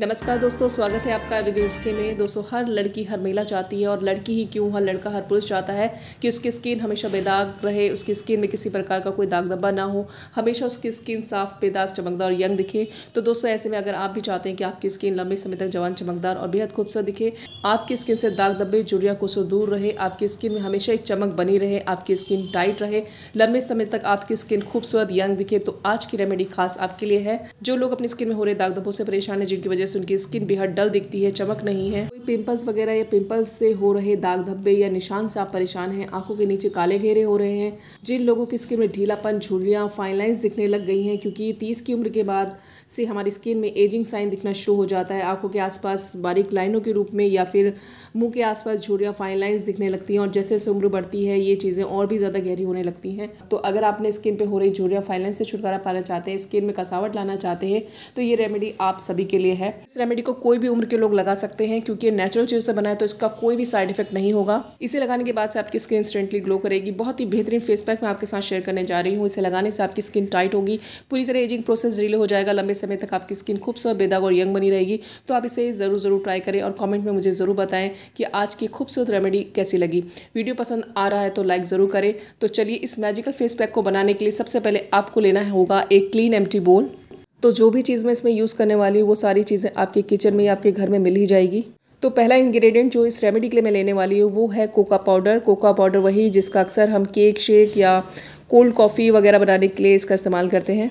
नमस्कार दोस्तों स्वागत है आपका नुस्खे में दोस्तों हर लड़की हर महिला चाहती है और लड़की ही क्यों हर लड़का हर पुरुष चाहता है कि उसकी स्किन हमेशा बेदाग रहे उसकी स्किन में किसी प्रकार का कोई दाग धब्बा ना हो हमेशा उसकी स्किन साफ बेदाग चमकदार और यंग दिखे तो दोस्तों ऐसे में अगर आप भी चाहते हैं कि आपकी स्किन लंबे समय तक जवान चमकदार और बेहद खूबसूरत दिखे आपकी स्किन से दाग धब्बे जुड़िया को दूर रहे आपकी स्किन में हमेशा एक चमक बनी रहे आपकी स्किन टाइट रहे लंबे समय तक आपकी स्किन खूबसूरत यंग दिखे तो आज की रेमेडी खास आपके लिए है जो लोग अपनी स्किन में हो रहे दाग धब्बों से परेशान है जिनकी वजह वजह से उनकी स्किन बेहद डल दिखती है चमक नहीं है कोई पिंपल्स वगैरह या पिंपल्स से हो रहे दाग धब्बे या निशान से आप परेशान हैं आंखों के नीचे काले घेरे हो रहे हैं जिन लोगों की स्किन में ढीलापन झुरियाँ फाइन दिखने लग गई हैं क्योंकि तीस की उम्र के बाद से हमारी स्किन में एजिंग साइन दिखना शुरू हो जाता है आंखों के आसपास बारीक लाइनों के रूप में या फिर मुंह के आसपास झुरियाँ फाइन लाइन्स दिखने लगती हैं और जैसे जैसे उम्र बढ़ती है ये चीज़ें और भी ज़्यादा गहरी होने लगती हैं तो अगर आपने स्किन पर हो रही झुरियाँ फाइन लाइन से छुटकारा पाना चाहते हैं स्किन में कसावट लाना चाहते हैं तो ये रेमेडी आप सभी के लिए है इस रेमेडी को कोई भी उम्र के लोग लगा सकते हैं क्योंकि नेचुरल चीज़ से बना है तो इसका कोई भी साइड इफेक्ट नहीं होगा इसे लगाने के बाद से आपकी स्किन इंस्टेंटली ग्लो करेगी बहुत ही बेहतरीन फेस पैक मैं आपके साथ शेयर करने जा रही हूँ इसे लगाने से आपकी स्किन टाइट होगी पूरी तरह एजिंग प्रोसेस डिले हो जाएगा लंबे समय तक आपकी स्किन खूबसूरत बेदाग और यंग बनी रहेगी तो आप इसे ज़रूर ज़रूर ट्राई करें और कॉमेंट में मुझे ज़रूर बताएं कि आज की खूबसूरत रेमेडी कैसी लगी वीडियो पसंद आ रहा है तो लाइक ज़रूर करें तो चलिए इस मैजिकल फेस पैक को बनाने के लिए सबसे पहले आपको लेना होगा एक क्लीन एम्प्टी बोल तो जो भी चीज़ मैं इसमें यूज़ करने वाली हूँ वो सारी चीज़ें आपके किचन में या आपके घर में मिल ही जाएगी तो पहला इंग्रेडिएंट जो इस रेमेडी के लिए मैं लेने वाली हूँ वो है कोका पाउडर कोका पाउडर वही जिसका अक्सर हम केक शेक या कोल्ड कॉफ़ी वगैरह बनाने के लिए इसका इस्तेमाल करते हैं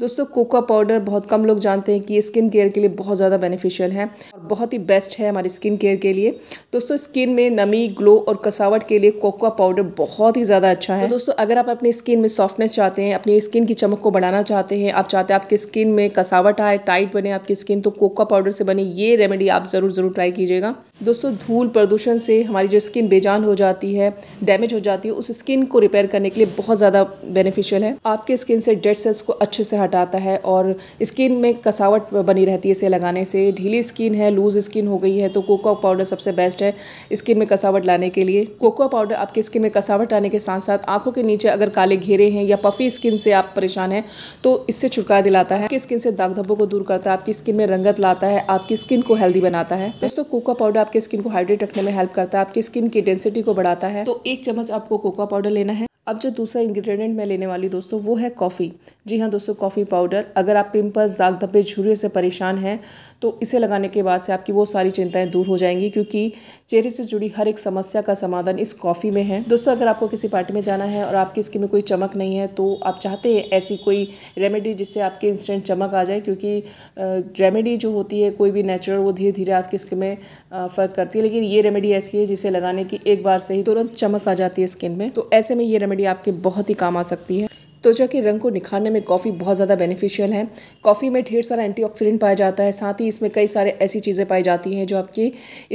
दोस्तों कोका पाउडर बहुत कम लोग जानते हैं कि स्किन केयर के लिए बहुत ज़्यादा बेनिफिशियल है बहुत ही बेस्ट है हमारी स्किन केयर के लिए दोस्तों स्किन में नमी ग्लो और कसावट के लिए कोकोआ पाउडर बहुत ही ज़्यादा अच्छा है तो दोस्तों अगर आप अपनी स्किन में सॉफ्टनेस चाहते हैं अपनी स्किन की चमक को बढ़ाना चाहते हैं आप चाहते हैं आपकी स्किन में कसावट आए टाइट बने आपकी स्किन तो कोकोआ पाउडर से बनी ये रेमेडी आप ज़रूर ज़रूर ट्राई कीजिएगा दोस्तों धूल प्रदूषण से हमारी जो स्किन बेजान हो जाती है डैमेज हो जाती है उस स्किन को रिपेयर करने के लिए बहुत ज़्यादा बेनिफिशियल है आपके स्किन से डेड सेल्स को अच्छे से हटाता है और स्किन में कसावट बनी रहती है इसे लगाने से ढीली स्किन है लूज़ स्किन हो गई है तो कोकोआ पाउडर सबसे बेस्ट है स्किन में कसावट लाने के लिए कोकोआ पाउडर आपकी स्किन में कसावट आने के साथ साथ आंखों के नीचे अगर काले घेरे हैं या पफी स्किन से आप परेशान हैं तो इससे छुटकारा दिलाता है आपकी स्किन से दाग धब्बों को दूर करता है आपकी स्किन में रंगत लाता है आपकी स्किन को हेल्दी बनाता है दोस्तों कोका पाउडर आपके स्किन को हाइड्रेट रखने में हेल्प करता है आपकी स्किन की डेंसिटी को बढ़ाता है तो एक चम्मच आपको कोका पाउडर लेना है अब जो दूसरा इंग्रेडिएंट मैं लेने वाली दोस्तों वो है कॉफ़ी जी हाँ दोस्तों कॉफ़ी पाउडर अगर आप पिंपल्स दाग धब्बे झुरे से परेशान हैं तो इसे लगाने के बाद से आपकी वो सारी चिंताएं दूर हो जाएंगी क्योंकि चेहरे से जुड़ी हर एक समस्या का समाधान इस कॉफ़ी में है दोस्तों अगर आपको किसी पार्टी में जाना है और आपकी स्किन में कोई चमक नहीं है तो आप चाहते हैं ऐसी कोई रेमेडी जिससे आपके इंस्टेंट चमक आ जाए क्योंकि रेमेडी जो होती है कोई भी नेचुरल वो धीरे धीरे आपकी स्किन में फ़र्क करती है लेकिन ये रेमेडी ऐसी है जिसे लगाने की एक बार से ही तुरंत चमक आ जाती है स्किन में तो ऐसे में ये रेमेडी रेमेडी आपके बहुत ही काम आ सकती है त्वचा के रंग को निखारने में कॉफ़ी बहुत ज़्यादा बेनिफिशियल है कॉफ़ी में ढेर सारा एंटीऑक्सीडेंट पाया जाता है साथ ही इसमें कई सारे ऐसी चीज़ें पाई जाती हैं जो आपकी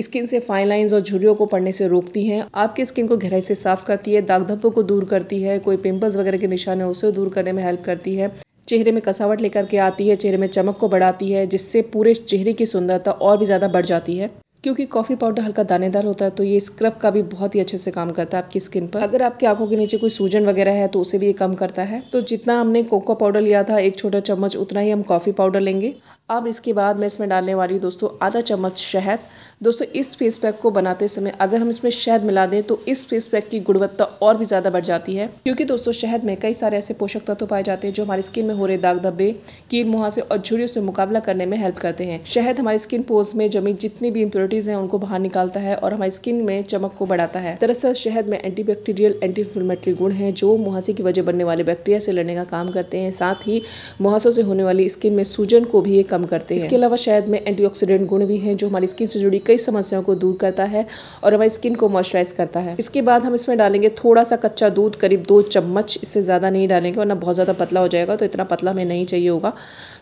स्किन से फाइन लाइंस और झुरियों को पड़ने से रोकती हैं आपकी स्किन को गहराई से साफ करती है दाग धब्बों को दूर करती है कोई पिम्पल्स वगैरह के निशान है उसे दूर करने में हेल्प करती है चेहरे में कसावट लेकर के आती है चेहरे में चमक को बढ़ाती है जिससे पूरे चेहरे की सुंदरता और भी ज़्यादा बढ़ जाती है क्योंकि कॉफ़ी पाउडर हल्का दानेदार होता है तो ये स्क्रब का भी बहुत ही अच्छे से काम करता है आपकी स्किन पर अगर आपकी आंखों के नीचे कोई सूजन वगैरह है तो उसे भी ये कम करता है तो जितना हमने कोको पाउडर लिया था एक छोटा चम्मच उतना ही हम कॉफ़ी पाउडर लेंगे अब इसके बाद मैं इसमें डालने वाली हूँ दोस्तों आधा चम्मच शहद दोस्तों इस फेस पैक को बनाते समय अगर हम इसमें शहद मिला दें तो इस फेस पैक की गुणवत्ता और भी ज़्यादा बढ़ जाती है क्योंकि दोस्तों शहद में कई सारे ऐसे पोषक तत्व तो पाए जाते हैं जो हमारी स्किन में हो रहे दाग धब्बे कीर मुहासे और झुड़ियों से मुकाबला करने में हेल्प करते हैं शहद हमारी स्किन पोज में जमी जितनी भी इम्प्योरिटीज़ हैं उनको बाहर निकालता है और हमारी स्किन में चमक को बढ़ाता है दरअसल शहद में एंटीबैक्टीरियल एंटी इन्फ्लेमेटरी गुण हैं जो मुहासे की वजह बनने वाले बैक्टीरिया से लड़ने का काम करते हैं साथ ही मुहासों से होने वाली स्किन में सूजन को भी एक कम करते हैं इसके अलावा शायद में एंटीऑक्सीडेंट गुण भी हैं जो हमारी स्किन से जुड़ी कई समस्याओं को दूर करता है और हमारी स्किन को मॉइस्चराइज करता है इसके बाद हम इसमें डालेंगे थोड़ा सा कच्चा दूध करीब दो चम्मच इससे ज़्यादा नहीं डालेंगे वरना बहुत ज़्यादा पतला हो जाएगा तो इतना पतला हमें नहीं चाहिए होगा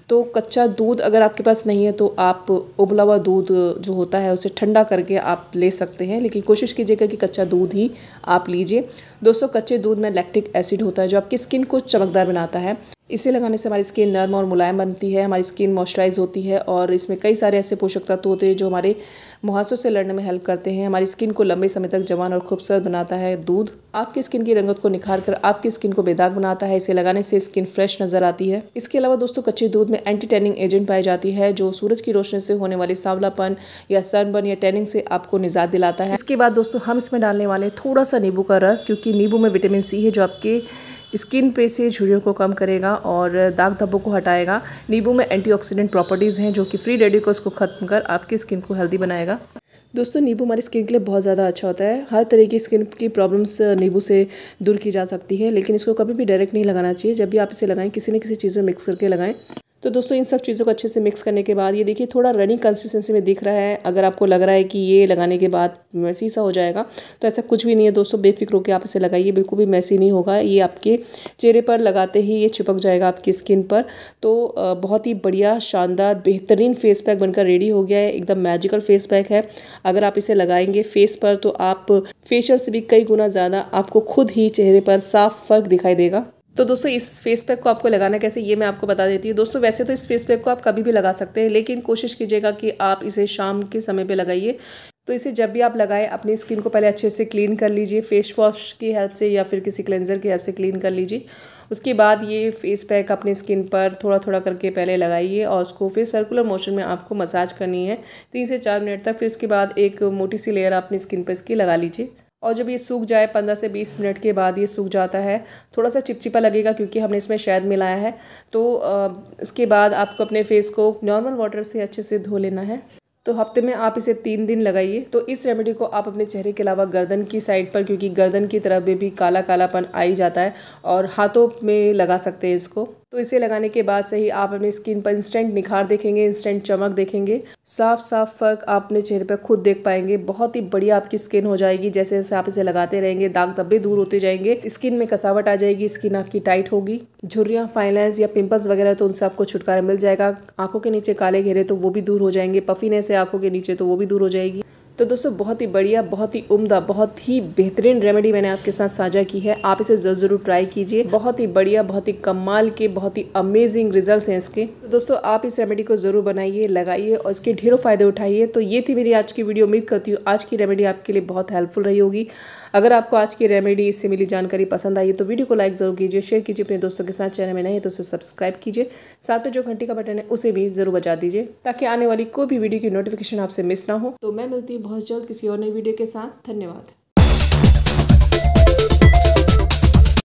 तो कच्चा दूध अगर आपके पास नहीं है तो आप उबला हुआ दूध जो होता है उसे ठंडा करके आप ले सकते हैं लेकिन कोशिश कीजिएगा कि कच्चा दूध ही आप लीजिए दोस्तों कच्चे दूध में लैक्टिक एसिड होता है जो आपकी स्किन को चमकदार बनाता है इसे लगाने से हमारी स्किन नर्म और मुलायम बनती है हमारी स्किन मॉइस्चराइज होती है और इसमें कई सारे ऐसे पोषक तत्व होते हैं जो हमारे मुहासों से लड़ने में हेल्प करते हैं हमारी स्किन को लंबे समय तक जवान और खूबसूरत बनाता है दूध आपकी स्किन की रंगत को निखार कर आपकी स्किन को बेदाग बनाता है इसे लगाने से स्किन फ्रेश नजर आती है इसके अलावा दोस्तों कच्चे दूध में एंटी टैनिंग एजेंट पाई जाती है जो सूरज की रोशनी से होने वाले सावलापन या सनबर्न या टैनिंग से आपको निजात दिलाता है इसके बाद दोस्तों हम इसमें डालने वाले थोड़ा सा नींबू का रस क्योंकि नींबू में विटामिन सी है जो आपके स्किन पे से झुरियों को कम करेगा और दाग धब्बों को हटाएगा नींबू में एंटीऑक्सीडेंट प्रॉपर्टीज़ हैं जो कि फ्री रेडिकल्स को ख़त्म कर आपकी स्किन को हेल्दी बनाएगा दोस्तों नींबू हमारी स्किन के लिए बहुत ज़्यादा अच्छा होता है हर तरह की स्किन की प्रॉब्लम्स नींबू से दूर की जा सकती है लेकिन इसको कभी भी डायरेक्ट नहीं लगाना चाहिए जब भी आप इसे लगाएं किसी न किसी चीज़ में मिक्स करके लगाएं तो दोस्तों इन सब चीज़ों को अच्छे से मिक्स करने के बाद ये देखिए थोड़ा रनिंग कंसिस्टेंसी में दिख रहा है अगर आपको लग रहा है कि ये लगाने के बाद मैसी सा हो जाएगा तो ऐसा कुछ भी नहीं है दोस्तों बेफिक्र होकर आप इसे लगाइए बिल्कुल भी मैसी नहीं होगा ये आपके चेहरे पर लगाते ही ये चिपक जाएगा आपकी स्किन पर तो बहुत ही बढ़िया शानदार बेहतरीन फेस पैक बनकर रेडी हो गया है एकदम मैजिकल फेस पैक है अगर आप इसे लगाएंगे फेस पर तो आप फेशियल से भी कई गुना ज़्यादा आपको खुद ही चेहरे पर साफ फ़र्क दिखाई देगा तो दोस्तों इस फेस पैक को आपको लगाना कैसे ये मैं आपको बता देती हूँ दोस्तों वैसे तो इस फेस पैक को आप कभी भी लगा सकते हैं लेकिन कोशिश कीजिएगा कि आप इसे शाम के समय पे लगाइए तो इसे जब भी आप लगाएं अपनी स्किन को पहले अच्छे से क्लीन कर लीजिए फेस वॉश की हेल्प से या फिर किसी क्लेंजर की हेल्प से क्लीन कर लीजिए उसके बाद ये फेस पैक अपने स्किन पर थोड़ा थोड़ा करके पहले लगाइए और उसको फिर सर्कुलर मोशन में आपको मसाज करनी है तीन से चार मिनट तक फिर उसके बाद एक मोटी सी लेयर अपनी स्किन पर इसकी लगा लीजिए और जब ये सूख जाए पंद्रह से बीस मिनट के बाद ये सूख जाता है थोड़ा सा चिपचिपा लगेगा क्योंकि हमने इसमें शहद मिलाया है तो इसके बाद आपको अपने फेस को नॉर्मल वाटर से अच्छे से धो लेना है तो हफ्ते में आप इसे तीन दिन लगाइए तो इस रेमेडी को आप अपने चेहरे के अलावा गर्दन की साइड पर क्योंकि गर्दन की तरफ भी काला कालापन आ ही जाता है और हाथों में लगा सकते हैं इसको तो इसे लगाने के बाद से ही आप अपनी स्किन पर इंस्टेंट निखार देखेंगे इंस्टेंट चमक देखेंगे साफ साफ फर्क आप अपने चेहरे पर खुद देख पाएंगे बहुत ही बढ़िया आपकी स्किन हो जाएगी जैसे जैसे आप इसे लगाते रहेंगे दाग धब्बे दूर होते जाएंगे स्किन में कसावट आ जाएगी स्किन आपकी टाइट होगी झुर्रियाँ फाइलाइज या पिंपल्स वगैरह तो उनसे आपको छुटकारा मिल जाएगा आंखों के नीचे काले घेरे तो वो भी दूर हो जाएंगे पफीनेस है आंखों के नीचे तो वो भी दूर हो जाएगी तो दोस्तों बहुत ही बढ़िया बहुत ही उम्दा बहुत ही बेहतरीन रेमेडी मैंने आपके साथ साझा की है आप इसे ज़रूर जरूर ट्राई कीजिए बहुत ही बढ़िया बहुत ही कमाल के बहुत ही अमेजिंग रिजल्ट हैं इसके तो दोस्तों आप इस रेमेडी को ज़रूर बनाइए लगाइए और इसके ढेरों फ़ायदे उठाइए तो ये थी मेरी आज की वीडियो उम्मीद करती हूँ आज की रेमेडी आपके लिए बहुत हेल्पफुल रही होगी अगर आपको आज की रेमेडी इससे मिली जानकारी पसंद आई तो वीडियो को लाइक ज़रूर कीजिए शेयर कीजिए अपने दोस्तों के साथ चैनल में नहीं तो उसे सब्सक्राइब कीजिए साथ में जो घंटी का बटन है उसे भी ज़रूर बजा दीजिए ताकि आने वाली कोई भी वीडियो की नोटिफिकेशन आपसे मिस ना हो तो मैं मिलती हूँ बहुत जल्द किसी और नई वीडियो के साथ धन्यवाद